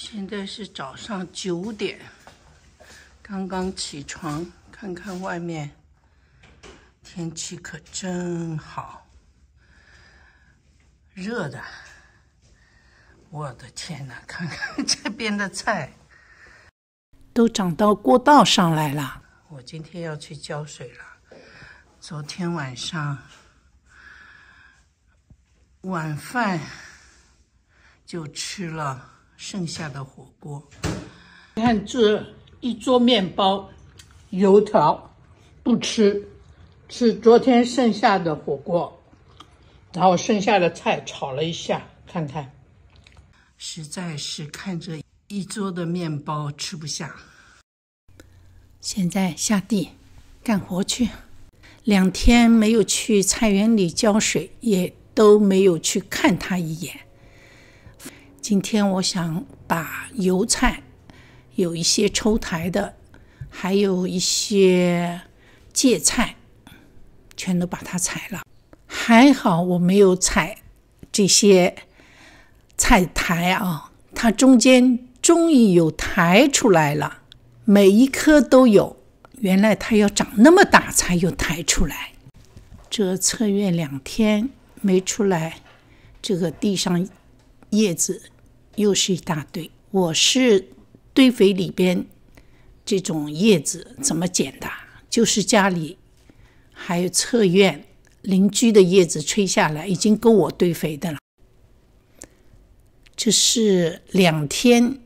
现在是早上九点，刚刚起床，看看外面，天气可真好，热的，我的天哪！看看这边的菜，都长到过道上来了。我今天要去浇水了。昨天晚上晚饭就吃了。剩下的火锅，你看这一桌面包、油条，不吃，吃昨天剩下的火锅，然后剩下的菜炒了一下，看看，实在是看着一桌的面包吃不下。现在下地干活去，两天没有去菜园里浇水，也都没有去看他一眼。今天我想把油菜有一些抽苔的，还有一些芥菜，全都把它采了。还好我没有采这些菜苔啊，它中间终于有苔出来了，每一颗都有。原来它要长那么大才有苔出来。这测月两天没出来，这个地上叶子。又是一大堆。我是堆肥里边这种叶子怎么捡的？就是家里还有侧院邻居的叶子吹下来，已经够我堆肥的了。这是两天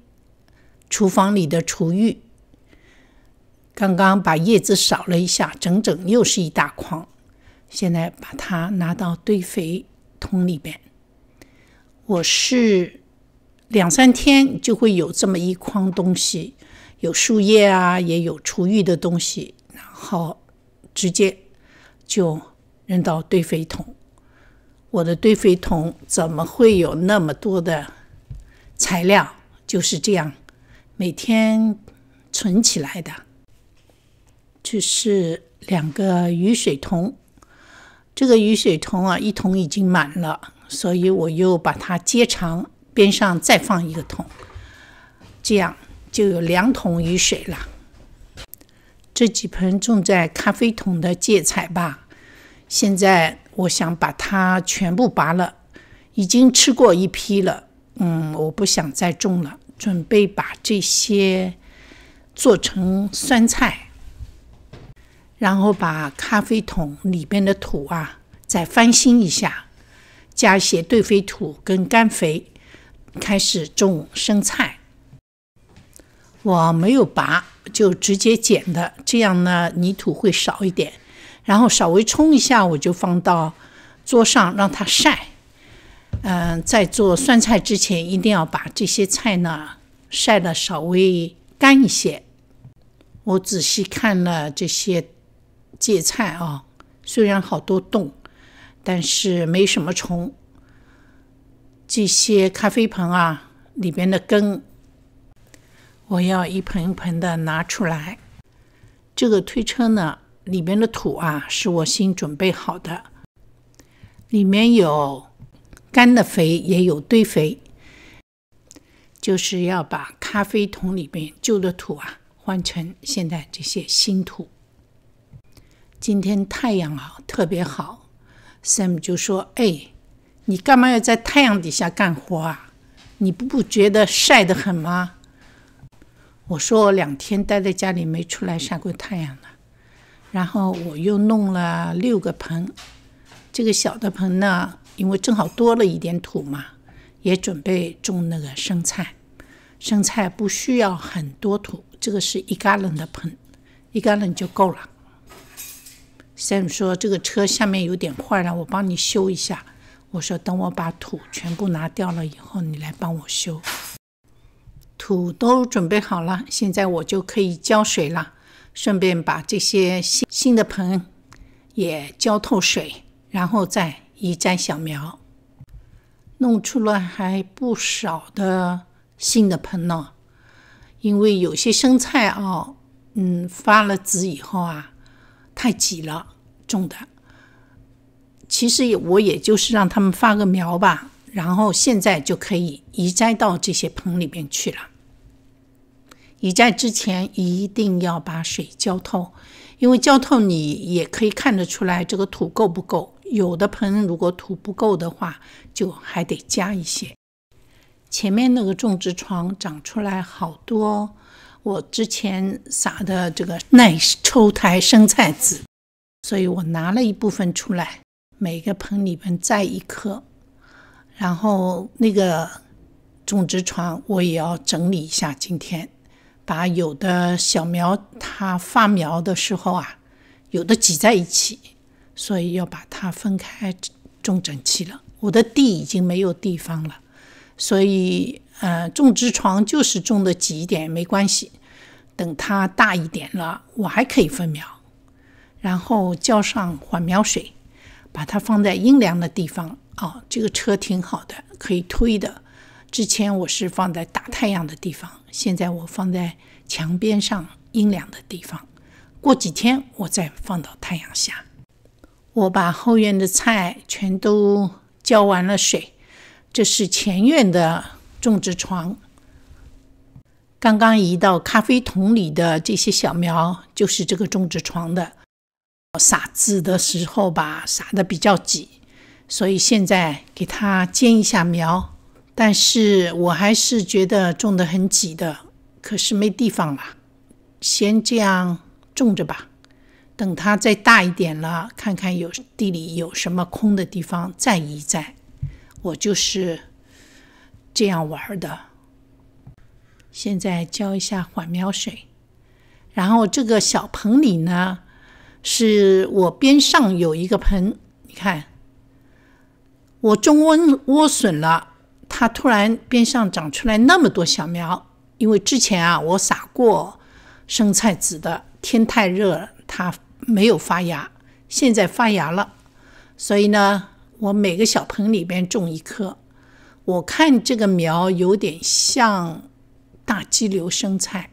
厨房里的厨余，刚刚把叶子扫了一下，整整又是一大筐。现在把它拿到堆肥桶里边。我是。两三天就会有这么一筐东西，有树叶啊，也有厨余的东西，然后直接就扔到堆肥桶。我的堆肥桶怎么会有那么多的材料？就是这样，每天存起来的。这是两个雨水桶，这个雨水桶啊，一桶已经满了，所以我又把它接长。边上再放一个桶，这样就有两桶雨水了。这几盆种在咖啡桶的芥菜吧，现在我想把它全部拔了，已经吃过一批了，嗯，我不想再种了，准备把这些做成酸菜，然后把咖啡桶里边的土啊再翻新一下，加一些堆肥土跟干肥。开始种生菜，我没有拔，就直接剪的，这样呢泥土会少一点，然后稍微冲一下，我就放到桌上让它晒。嗯，在做酸菜之前，一定要把这些菜呢晒的稍微干一些。我仔细看了这些芥菜啊，虽然好多洞，但是没什么虫。这些咖啡盆啊，里边的根，我要一盆一盆的拿出来。这个推车呢，里边的土啊，是我新准备好的，里面有干的肥，也有堆肥，就是要把咖啡桶里边旧的土啊，换成现在这些新土。今天太阳啊特别好，Sam 就说：“哎。”你干嘛要在太阳底下干活啊？你不不觉得晒得很吗？我说我两天待在家里没出来晒过太阳了。然后我又弄了六个盆，这个小的盆呢，因为正好多了一点土嘛，也准备种那个生菜。生菜不需要很多土，这个是一家人的盆，一家人就够了。Sam 说这个车下面有点坏了，我帮你修一下。我说，等我把土全部拿掉了以后，你来帮我修。土都准备好了，现在我就可以浇水了。顺便把这些新新的盆也浇透水，然后再移栽小苗。弄出了还不少的新的盆呢，因为有些生菜啊，嗯，发了籽以后啊，太挤了，种的。其实也我也就是让他们发个苗吧，然后现在就可以移栽到这些盆里面去了。移栽之前一定要把水浇透，因为浇透你也可以看得出来这个土够不够。有的盆如果土不够的话，就还得加一些。前面那个种植床长出来好多我之前撒的这个耐抽苔生菜籽，所以我拿了一部分出来。每个盆里面栽一棵，然后那个种植床我也要整理一下。今天把有的小苗它发苗的时候啊，有的挤在一起，所以要把它分开种整齐了。我的地已经没有地方了，所以呃，种植床就是种的挤一点没关系。等它大一点了，我还可以分苗，然后浇上缓苗水。把它放在阴凉的地方啊，这个车挺好的，可以推的。之前我是放在大太阳的地方，现在我放在墙边上阴凉的地方。过几天我再放到太阳下。我把后院的菜全都浇完了水。这是前院的种植床，刚刚移到咖啡桶里的这些小苗就是这个种植床的。撒籽的时候吧，撒的比较挤，所以现在给它间一下苗。但是我还是觉得种的很挤的，可是没地方了，先这样种着吧。等它再大一点了，看看有地里有什么空的地方再移栽。我就是这样玩的。现在浇一下缓苗水，然后这个小盆里呢。是我边上有一个盆，你看，我种温莴笋了，它突然边上长出来那么多小苗，因为之前啊我撒过生菜籽的，天太热它没有发芽，现在发芽了，所以呢我每个小盆里边种一棵，我看这个苗有点像大鸡流生菜，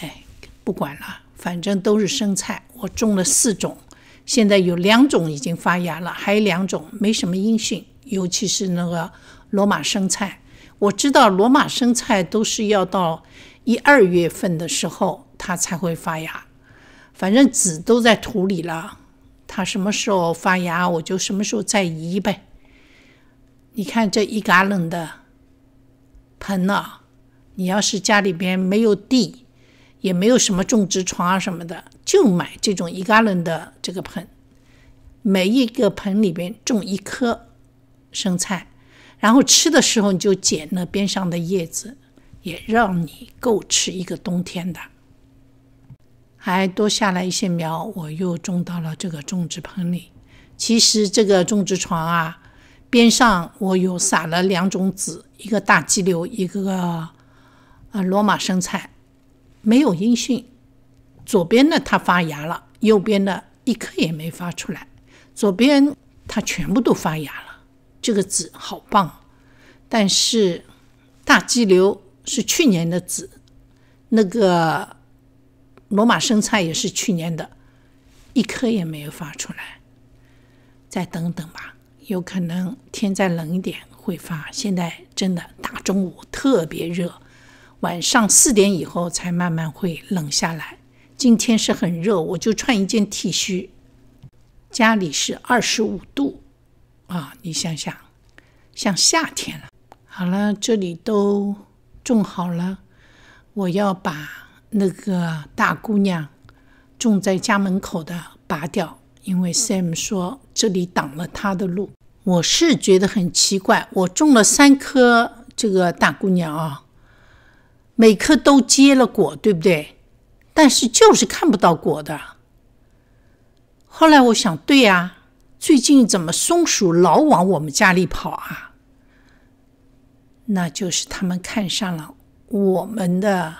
哎，不管了。反正都是生菜，我种了四种，现在有两种已经发芽了，还有两种没什么音讯。尤其是那个罗马生菜，我知道罗马生菜都是要到一二月份的时候它才会发芽。反正籽都在土里了，它什么时候发芽我就什么时候再移呗。你看这一嘎楞的盆啊，你要是家里边没有地。也没有什么种植床啊什么的，就买这种一加仑的这个盆，每一个盆里边种一棵生菜，然后吃的时候你就剪那边上的叶子，也让你够吃一个冬天的，还多下来一些苗，我又种到了这个种植盆里。其实这个种植床啊，边上我有撒了两种籽，一个大鸡柳，一个呃罗马生菜。没有音讯。左边呢，它发芽了；右边呢，一颗也没发出来。左边它全部都发芽了，这个籽好棒。但是大激流是去年的籽，那个罗马生菜也是去年的，一颗也没有发出来。再等等吧，有可能天再冷一点会发。现在真的大中午特别热。晚上四点以后才慢慢会冷下来。今天是很热，我就穿一件 T 恤。家里是二十五度啊，你想想，像夏天了。好了，这里都种好了，我要把那个大姑娘种在家门口的拔掉，因为 Sam 说这里挡了他的路。我是觉得很奇怪，我种了三棵这个大姑娘啊。每棵都结了果，对不对？但是就是看不到果的。后来我想，对呀，最近怎么松鼠老往我们家里跑啊？那就是他们看上了我们的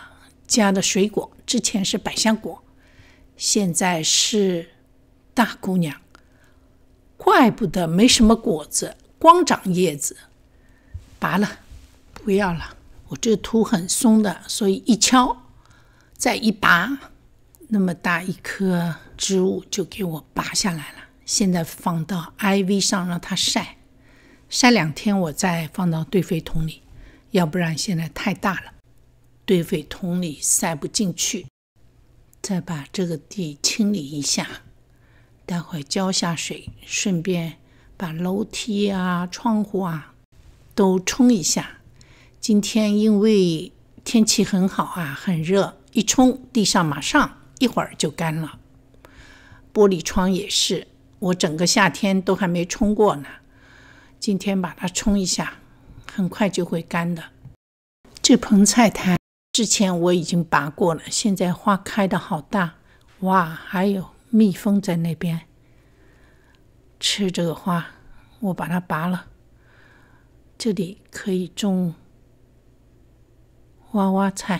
家的水果。之前是百香果，现在是大姑娘，怪不得没什么果子，光长叶子。拔了，不要了。我这土很松的，所以一敲，再一拔，那么大一颗植物就给我拔下来了。现在放到 I V 上让它晒，晒两天我再放到堆肥桶里，要不然现在太大了，堆肥桶里塞不进去。再把这个地清理一下，待会浇下水，顺便把楼梯啊、窗户啊都冲一下。今天因为天气很好啊，很热，一冲地上马上一会儿就干了。玻璃窗也是，我整个夏天都还没冲过呢。今天把它冲一下，很快就会干的。这盆菜苔之前我已经拔过了，现在花开的好大，哇！还有蜜蜂在那边吃这个花，我把它拔了。这里可以种。娃娃菜，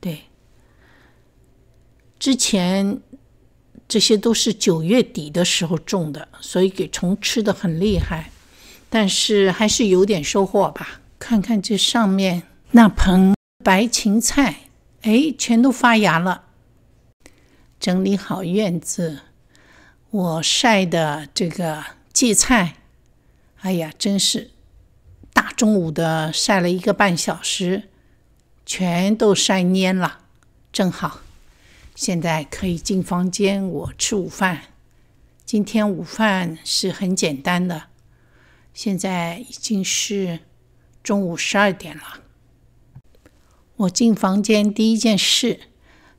对，之前这些都是九月底的时候种的，所以给虫吃的很厉害，但是还是有点收获吧。看看这上面那盆白芹菜，哎，全都发芽了。整理好院子，我晒的这个芥菜，哎呀，真是大中午的晒了一个半小时。全都晒蔫了，正好，现在可以进房间。我吃午饭，今天午饭是很简单的。现在已经是中午十二点了。我进房间第一件事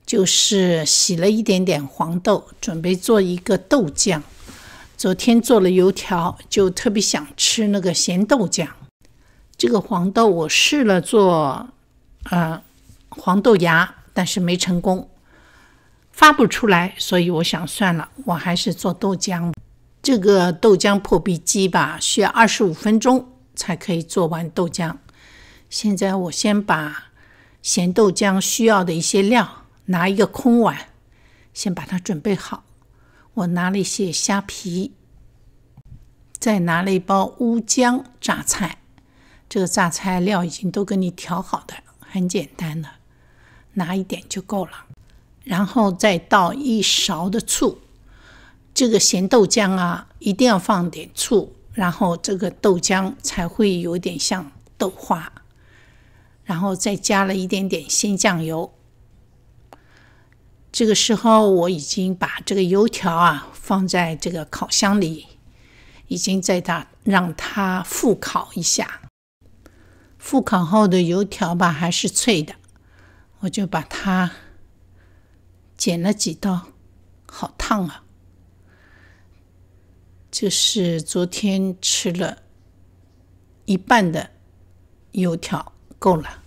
就是洗了一点点黄豆，准备做一个豆酱。昨天做了油条，就特别想吃那个咸豆酱。这个黄豆我试了做。呃，黄豆芽，但是没成功，发不出来，所以我想算了，我还是做豆浆。这个豆浆破壁机吧，需要二十五分钟才可以做完豆浆。现在我先把咸豆浆需要的一些料，拿一个空碗，先把它准备好。我拿了一些虾皮，再拿了一包乌江榨菜，这个榨菜料已经都给你调好的。很简单的，拿一点就够了，然后再倒一勺的醋。这个咸豆浆啊，一定要放点醋，然后这个豆浆才会有点像豆花。然后再加了一点点鲜酱油。这个时候，我已经把这个油条啊放在这个烤箱里，已经在它让它复烤一下。复烤后的油条吧还是脆的，我就把它剪了几刀，好烫啊！就是昨天吃了一半的油条够了，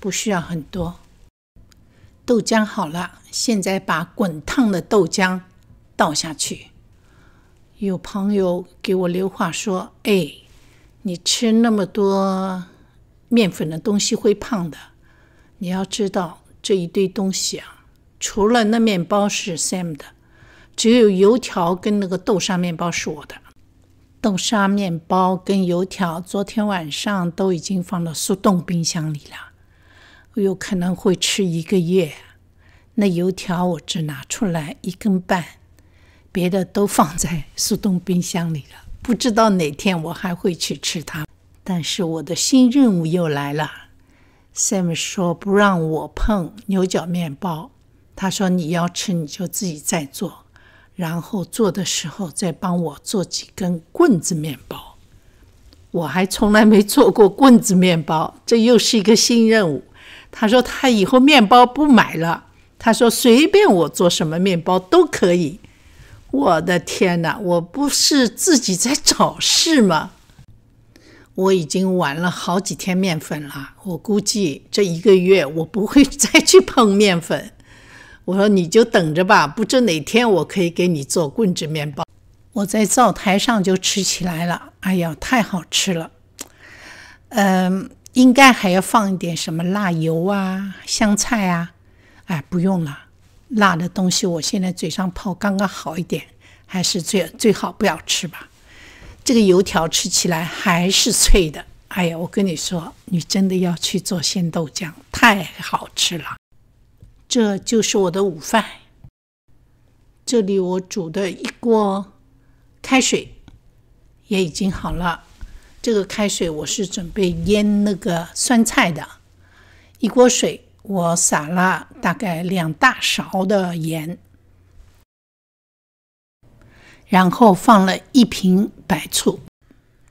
不需要很多。豆浆好了，现在把滚烫的豆浆倒下去。有朋友给我留话说：“哎，你吃那么多。”面粉的东西会胖的，你要知道这一堆东西啊，除了那面包是 Sam 的，只有油条跟那个豆沙面包是我的。豆沙面包跟油条昨天晚上都已经放到速冻冰箱里了，有可能会吃一个月。那油条我只拿出来一根半，别的都放在速冻冰箱里了，不知道哪天我还会去吃它。但是我的新任务又来了，Sam 说不让我碰牛角面包，他说你要吃你就自己再做，然后做的时候再帮我做几根棍子面包。我还从来没做过棍子面包，这又是一个新任务。他说他以后面包不买了，他说随便我做什么面包都可以。我的天哪，我不是自己在找事吗？我已经玩了好几天面粉了，我估计这一个月我不会再去碰面粉。我说你就等着吧，不知哪天我可以给你做棍子面包。我在灶台上就吃起来了，哎呀，太好吃了。嗯，应该还要放一点什么辣油啊、香菜啊。哎，不用了，辣的东西我现在嘴上泡刚刚好一点，还是最最好不要吃吧。这个油条吃起来还是脆的，哎呀，我跟你说，你真的要去做鲜豆浆，太好吃了。这就是我的午饭。这里我煮的一锅开水也已经好了。这个开水我是准备腌那个酸菜的。一锅水，我撒了大概两大勺的盐。然后放了一瓶白醋，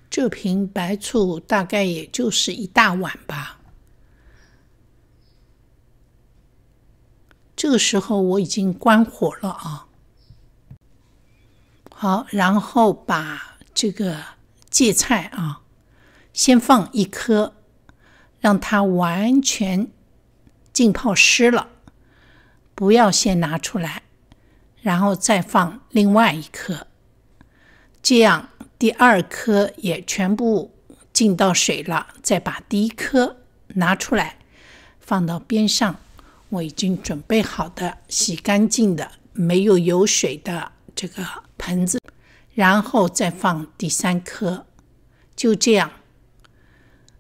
这瓶白醋大概也就是一大碗吧。这个时候我已经关火了啊。好，然后把这个芥菜啊，先放一颗，让它完全浸泡湿了，不要先拿出来，然后再放另外一颗。这样，第二颗也全部浸到水了。再把第一颗拿出来，放到边上我已经准备好的、洗干净的、没有油水的这个盆子，然后再放第三颗。就这样，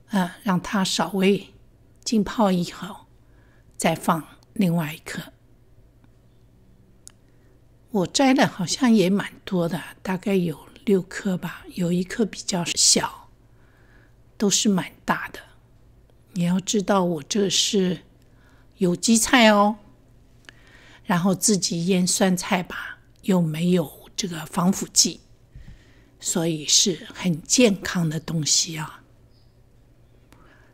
啊，让它稍微浸泡一会再放另外一颗。我摘的好像也蛮多的，大概有。六颗吧，有一颗比较小，都是蛮大的。你要知道，我这是有机菜哦。然后自己腌酸菜吧，又没有这个防腐剂，所以是很健康的东西啊。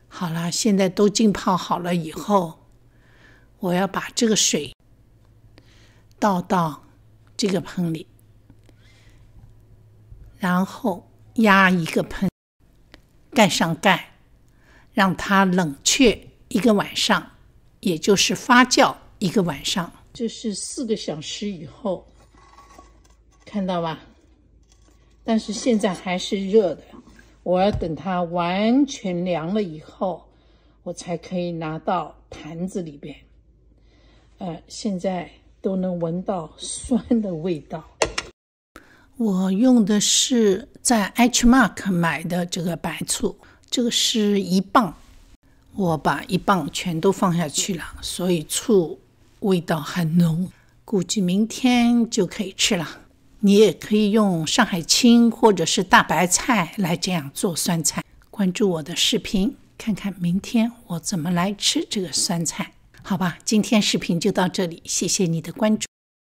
好啦，现在都浸泡好了以后，我要把这个水倒到这个盆里。然后压一个盆，盖上盖，让它冷却一个晚上，也就是发酵一个晚上。这是四个小时以后，看到吧？但是现在还是热的，我要等它完全凉了以后，我才可以拿到坛子里边。呃，现在都能闻到酸的味道。我用的是在 H Mark 买的这个白醋，这个是一磅，我把一磅全都放下去了，所以醋味道很浓，估计明天就可以吃了。你也可以用上海青或者是大白菜来这样做酸菜。关注我的视频，看看明天我怎么来吃这个酸菜，好吧？今天视频就到这里，谢谢你的关注。